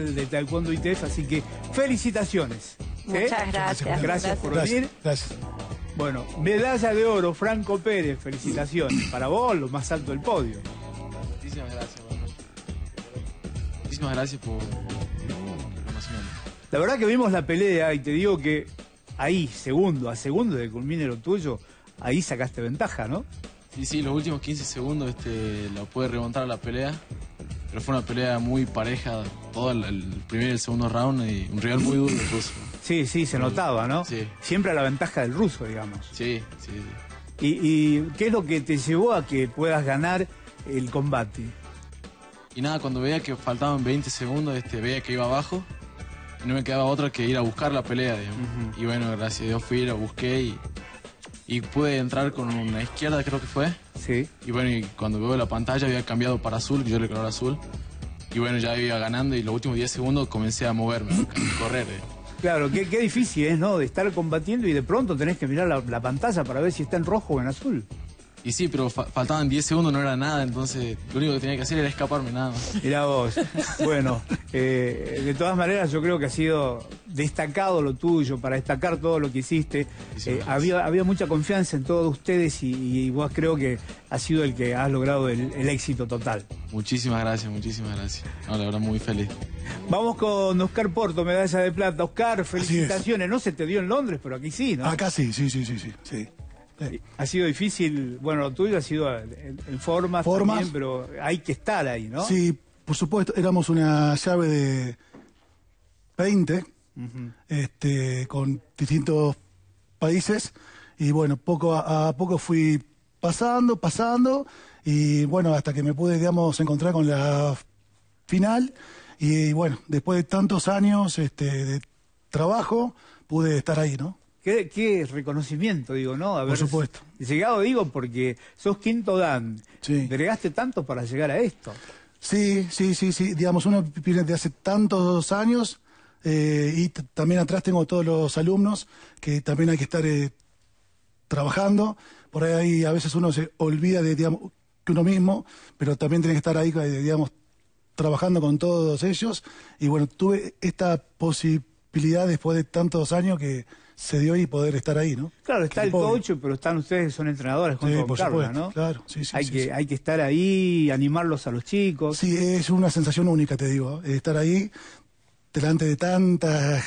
de Taekwondo tef, así que felicitaciones. Muchas gracias. Gracias por venir. Gracias. Bueno, medalla de oro, Franco Pérez, felicitaciones. Para vos, lo más alto del podio. Muchísimas gracias, bueno. Muchísimas gracias por lo más La verdad que vimos la pelea y te digo que ahí, segundo a segundo de que culmine lo tuyo, ahí sacaste ventaja, ¿no? Sí, sí, los últimos 15 segundos este, la pude remontar a la pelea. Pero fue una pelea muy pareja, todo el, primer y el segundo round, y un rival muy duro el ruso. Sí, sí, se notaba, ¿no? Siempre a la ventaja del ruso, digamos. Sí, sí. ¿Y, qué es lo que te llevó a que puedas ganar el combate? Y nada, cuando veía que faltaban 20 segundos, este, veía que iba abajo. Y no me quedaba otra que ir a buscar la pelea, Y bueno, gracias a Dios fui, lo busqué y y pude entrar con una izquierda, creo que fue. Sí. Y bueno, y cuando veo la pantalla había cambiado para azul, y yo le color azul. Y bueno, ya iba ganando y los últimos 10 segundos comencé a moverme, a correr. Eh. Claro, qué, difícil es, ¿no? De estar combatiendo y de pronto tenés que mirar la pantalla para ver si está en rojo o en azul. Y sí, pero faltaban 10 segundos, no era nada, entonces lo único que tenía que hacer era escaparme nada más. Mirá vos. bueno, eh, de todas maneras yo creo que ha sido destacado lo tuyo, para destacar todo lo que hiciste. Eh, había, había mucha confianza en todos ustedes y, vos creo que has sido el que has logrado el, éxito total. Muchísimas gracias, muchísimas gracias. ahora la verdad, muy feliz. Vamos con Oscar Porto, medalla de plata. Oscar, felicitaciones. No se te dio en Londres, pero aquí sí, ¿no? Acá sí, sí, sí, sí. sí. Eh, ha sido difícil, bueno, lo tuyo ha sido en, forma También, pero hay que estar ahí, ¿no? Sí, por supuesto, éramos una llave de 20, este, con distintos países, y bueno, poco a, poco fui pasando, pasando, y bueno, hasta que me pude, digamos, encontrar con la final, y, y bueno, después de tantos años este, de trabajo, pude estar ahí, ¿no? Qué, reconocimiento, digo, ¿no? Por supuesto. Llegado, digo, porque sos quinto dan. Sí. tanto para llegar a esto. Sí, sí, sí, sí. Digamos, uno viene de hace tantos años eh, y también atrás tengo todos los alumnos que también hay que estar eh, trabajando. Por ahí a veces uno se olvida de, digamos, que uno mismo, pero también tiene que estar ahí, eh, digamos, trabajando con todos ellos. Y bueno, tuve esta posibilidad después de tantos años que se dio y poder estar ahí, ¿no? Claro, está el coach, pero están ustedes son entrenadores con sí, ¿no? Claro, sí, sí, hay, que, hay que estar ahí, animarlos a los chicos. Sí, es una sensación única, te digo, eh, estar ahí delante de tanta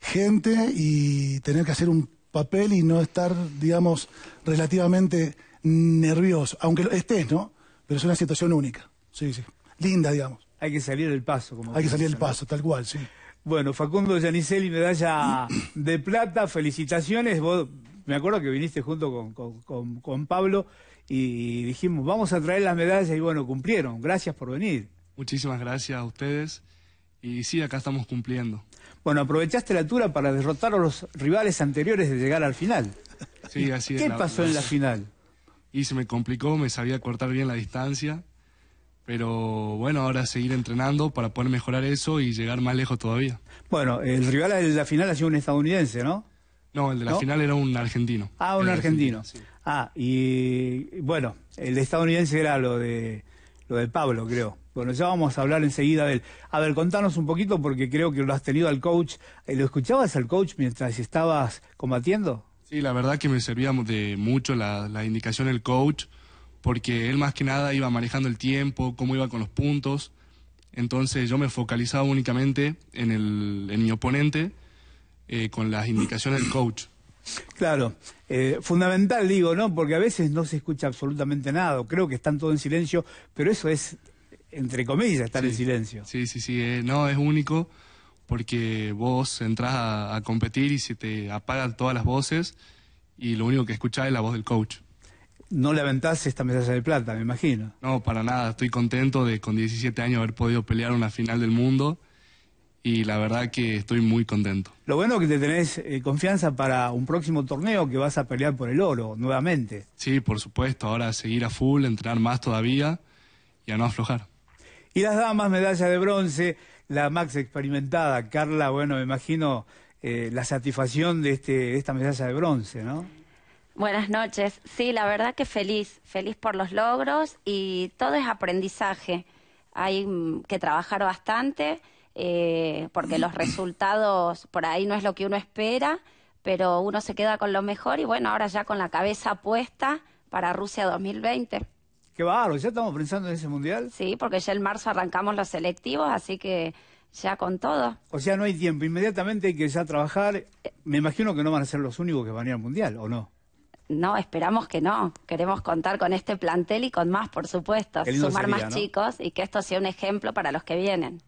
gente y tener que hacer un papel y no estar, digamos, relativamente nervioso, aunque estés, ¿no? Pero es una situación única, sí, sí, linda, digamos. Hay que salir del paso, como Hay que salir del paso, tal cual, sí. Bueno, Facundo Yaniceli, medalla de plata, felicitaciones. Vos, me acuerdo que viniste junto con, Pablo y dijimos, vamos a traer las medallas y bueno, cumplieron. Gracias por venir. Muchísimas gracias a ustedes y sí, acá estamos cumpliendo. Bueno, aprovechaste la altura para derrotar a los rivales anteriores de llegar al final. Sí, así es. ¿Qué pasó en la final? Y se me complicó, me sabía cortar bien la distancia pero bueno, ahora seguir entrenando para poder mejorar eso y llegar más lejos todavía. Bueno, el rival de la final ha sido un estadounidense, ¿no? No, el de la final era un argentino. Ah, un argentino. Ah, y bueno, el estadounidense era lo de lo Pablo, creo. Bueno, ya vamos a hablar enseguida de él. A ver, contanos un poquito porque creo que lo has tenido al coach. Eh, ¿Lo escuchabas al coach mientras estabas combatiendo? Sí, la verdad que me servía de mucho la, la indicación del coach porque él más que nada iba manejando el tiempo, cómo iba con los puntos. Entonces yo me focalizaba únicamente en, el, mi oponente eh, con las indicaciones del coach. Claro, eh, fundamental digo, ¿no? Porque a veces no se escucha absolutamente nada, creo que están todos en silencio, pero eso es, entre comillas, estar en silencio. Sí, sí, sí, eh, no, es único porque vos entras a, competir y se te apagan todas las voces y lo único que escuchás es la voz del coach no aventás esta medalla de plata, me imagino. No, para nada. Estoy contento de con 17 años haber podido pelear una final del mundo y la verdad que estoy muy contento. Lo bueno es que te tenés eh, confianza para un próximo torneo que vas a pelear por el oro nuevamente. Sí, por supuesto. Ahora seguir a full, entrenar más todavía y a no aflojar. Y las damas, medalla de bronce, la Max experimentada, Carla, bueno, me imagino eh, la satisfacción de, este, de esta medalla de bronce, ¿no? Buenas noches. Sí, la verdad que feliz, feliz por los logros y todo es aprendizaje. Hay mm, que trabajar bastante eh, porque los resultados por ahí no es lo que uno espera, pero uno se queda con lo mejor y bueno, ahora ya con la cabeza puesta para Rusia 2020. Qué bárbaro, ya estamos pensando en ese mundial. Sí, porque ya en marzo arrancamos los selectivos, así que ya con todo. O sea, no hay tiempo, inmediatamente hay que ya trabajar. Eh. Me imagino que no van a ser los únicos que van a ir al mundial, ¿o no? no, esperamos que no. Queremos contar con este plantel y con más, por supuesto, sumar más chicos y que esto sea un ejemplo para los que vienen.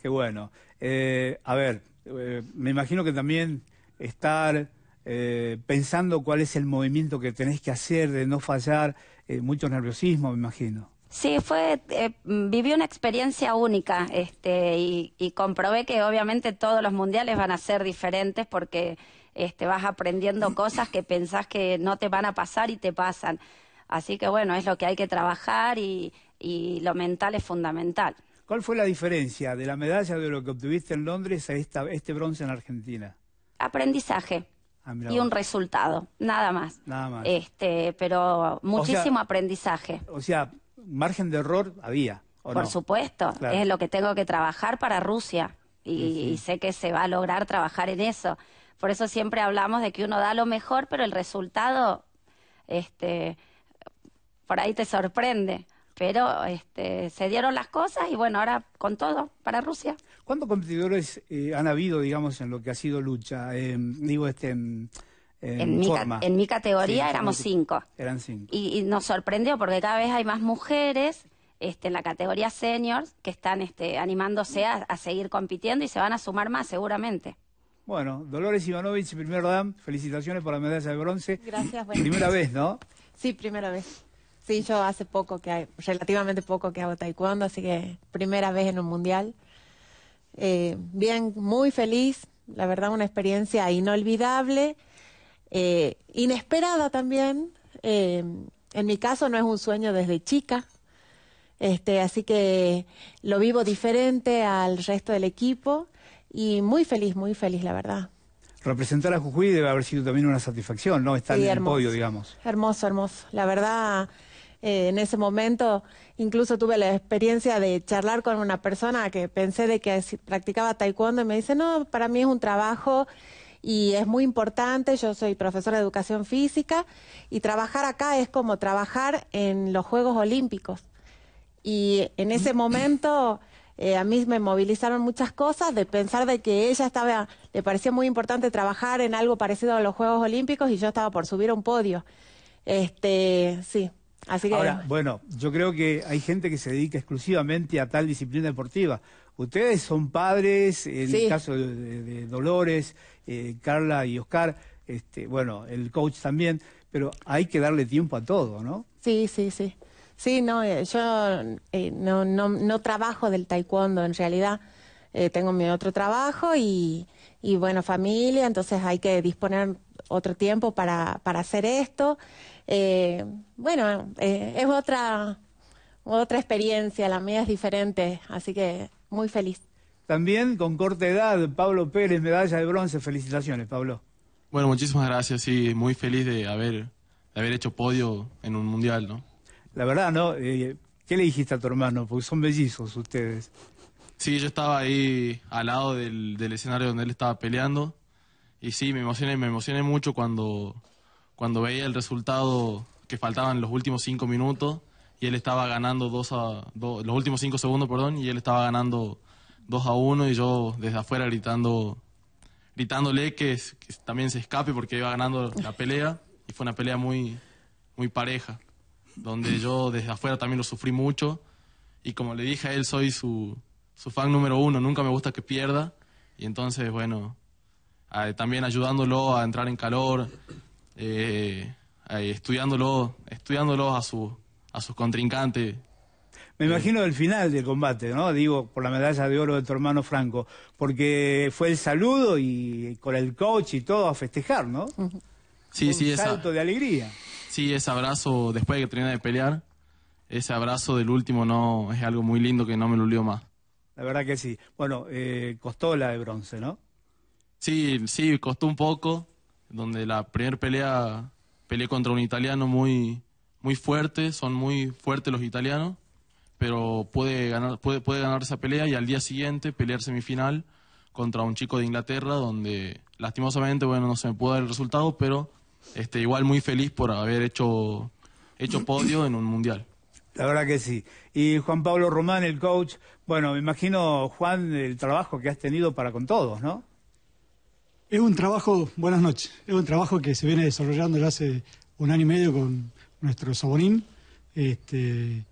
Qué bueno. Eh, a ver, eh, me imagino que también estar eh, pensando cuál es el movimiento que tenés que hacer de no fallar, mucho nerviosismo, me imagino. Sí, fue, viví una experiencia única este, y, y, comprobé que obviamente todos los mundiales van a ser diferentes porque este, vas aprendiendo cosas que pensás que no te van a pasar y te pasan. Así que bueno, es lo que hay que trabajar y, y lo mental es fundamental. ¿Cuál fue la diferencia de la medalla de lo que obtuviste en Londres a esta, este bronce en Argentina? Aprendizaje. Ah, y un resultado, nada más. Nada más. Este, pero muchísimo aprendizaje. O sea, margen de error había. Por supuesto, es lo que tengo que trabajar para Rusia y sé que se va a lograr trabajar en eso. Por eso siempre hablamos de que uno da lo mejor, pero el resultado, este, por ahí te sorprende. Pero este, se dieron las cosas y bueno, ahora con todo para Rusia. ¿Cuántos competidores eh, han habido, digamos, en lo que ha sido lucha? Em, digo, este, em, en, mi, categoría éramos cinco. Eran cinco. Y, nos sorprendió porque cada vez hay más mujeres este, en la categoría seniors que están este, animándose a seguir compitiendo y se van a sumar más seguramente. Bueno, Dolores Ivanovich, primero dam, felicitaciones por la medalla de bronce. Gracias, Primera vez, ¿no? Sí, primera vez. Sí, yo hace poco que hay, relativamente poco que hago taekwondo, así que primera vez en un mundial. Eh, bien, muy feliz, la verdad una experiencia inolvidable, eh, inesperada también. Eh, en mi caso no es un sueño desde chica, este, así que lo vivo diferente al resto del equipo y muy feliz, muy feliz, la verdad. Representar a Jujuy debe haber sido también una satisfacción, ¿no? Estar en el podio, digamos. Hermoso, hermoso. La verdad, eh, en ese momento incluso tuve la experiencia de charlar con una persona que pensé de que practicaba taekwondo y me dice, no, para mí es un trabajo y es muy importante, yo soy profesora de educación física y trabajar acá es como trabajar en los Juegos Olímpicos. Y en ese momento eh, a mí me movilizaron muchas cosas de pensar de que ella estaba, le parecía muy importante trabajar en algo parecido a los Juegos Olímpicos y yo estaba por subir a un podio. Este, sí. Así que... Ahora, bueno, yo creo que hay gente que se dedica exclusivamente a tal disciplina deportiva. Ustedes son padres, en el caso de, Dolores, eh, Carla y Oscar, este, bueno, el coach también, pero hay que darle tiempo a todo, ¿no? Sí, sí, sí. Sí, no, eh, yo eh, no, no, no, trabajo del taekwondo en realidad. Eh, tengo mi otro trabajo y, y, bueno, familia, entonces hay que disponer otro tiempo para, para hacer esto. bueno, es otra, otra experiencia, la mía es diferente, así que muy feliz. También con corta edad, Pablo Pérez, medalla de bronce, felicitaciones, Pablo. Bueno, muchísimas gracias, sí, muy feliz de haber, de haber hecho podio en un mundial, ¿no? la verdad, ¿no? Eh, ¿Qué le dijiste a tu hermano? Porque son bellizos ustedes. Sí, yo estaba ahí al lado del, escenario donde él estaba peleando. Y sí, me emocioné, me emocioné mucho cuando, cuando veía el resultado que faltaban los últimos cinco minutos y él estaba ganando dos a dos, los últimos cinco segundos, perdón, y él estaba ganando dos a uno y yo desde afuera gritando gritándole que, que también se escape porque iba ganando la pelea y fue una pelea muy muy pareja donde yo desde afuera también lo sufrí mucho. Y como le dije a él, soy su, fan número uno, nunca me gusta que pierda. Y entonces, bueno, también ayudándolo a entrar en calor, eh, estudiándolo, estudiándolo a, su, a sus contrincantes. Me imagino el final del combate, ¿no? Digo, por la medalla de oro de tu hermano Franco, porque fue el saludo y con el coach y todo a festejar, ¿no? Sí, Un salto de alegría sí, ese abrazo después de que terminé de pelear, ese abrazo del último no es algo muy lindo que no me lo olvido más. La verdad que sí. Bueno, eh, costó la de bronce, ¿no? Sí, sí, costó un poco. Donde la primera pelea peleé contra un italiano muy, muy fuerte, son muy fuertes los italianos, pero puede ganar, puede, puede ganar esa pelea y al día siguiente pelear semifinal contra un chico de Inglaterra, donde lastimosamente, bueno, no se me pudo dar el resultado, pero este, igual muy feliz por haber hecho, hecho podio en un mundial. La verdad que sí. Y Juan Pablo Román, el coach, bueno, me imagino, Juan, el trabajo que has tenido para con todos, ¿no? Es un trabajo, buenas noches, es un trabajo que se viene desarrollando ya hace un año y medio con nuestro Sabonín, este,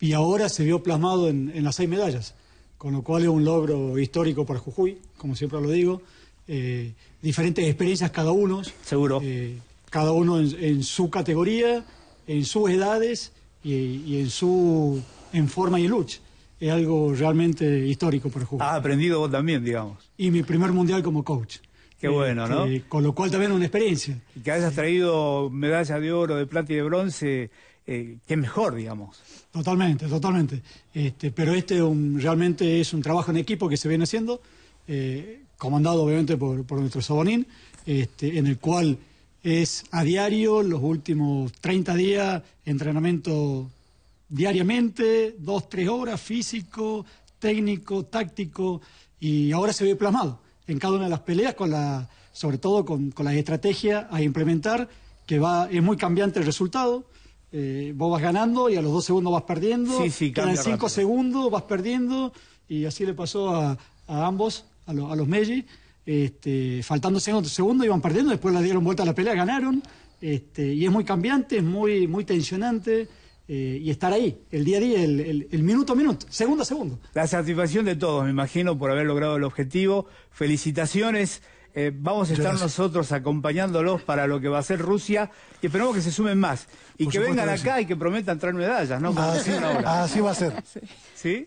y ahora se vio plasmado en, las seis medallas, con lo cual es un logro histórico para Jujuy, como siempre lo digo, eh, diferentes experiencias cada uno. Seguro. Eh, cada uno en, su categoría, en sus edades y, en su en forma y lucha. Es algo realmente histórico para jugar. Ha ah, aprendido vos también, digamos. Y mi primer mundial como coach. Qué bueno, ¿no? Este, con lo cual también una experiencia. Y que hayas traído medallas de oro, de plata y de bronce, eh, qué mejor, digamos. Totalmente, totalmente. Este, pero este realmente es un trabajo en equipo que se viene haciendo, eh, comandado obviamente por, nuestro Sabonín, este, en el cual es a diario, los últimos 30 días, entrenamiento diariamente, dos, tres horas, físico, técnico, táctico, y ahora se ve plasmado en cada una de las peleas, con la, sobre todo con, la estrategia a implementar, que va, es muy cambiante el resultado. Eh, vos vas ganando y a los dos segundos vas perdiendo, sí, cada cinco segundos vas perdiendo, y así le pasó a, ambos, a, a los Meji este, faltando segundos, segundo iban perdiendo, después la dieron vuelta a la pelea, ganaron, este, y es muy cambiante, es muy, muy tensionante. Eh, y estar ahí, el día a día, el, el, minuto a minuto, segundo a segundo. La satisfacción de todos, me imagino, por haber logrado el objetivo. Felicitaciones. Eh, vamos a estar nosotros acompañándolos para lo que va a ser Rusia y esperamos que se sumen más y que vengan acá y que prometan traer medallas, ¿no? Así, va a ser.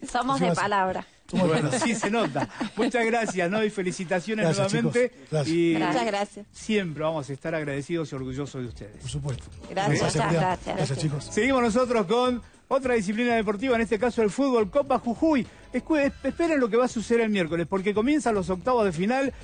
Somos de palabra. Bueno, sí se nota. Muchas gracias, ¿no? Y felicitaciones nuevamente. Muchas gracias. Siempre vamos a estar agradecidos y orgullosos de ustedes. Por supuesto. gracias, gracias, gracias. chicos. Seguimos nosotros con otra disciplina deportiva, en este caso el fútbol, Copa Jujuy. Esperen lo que va a suceder el miércoles, porque comienzan los octavos de final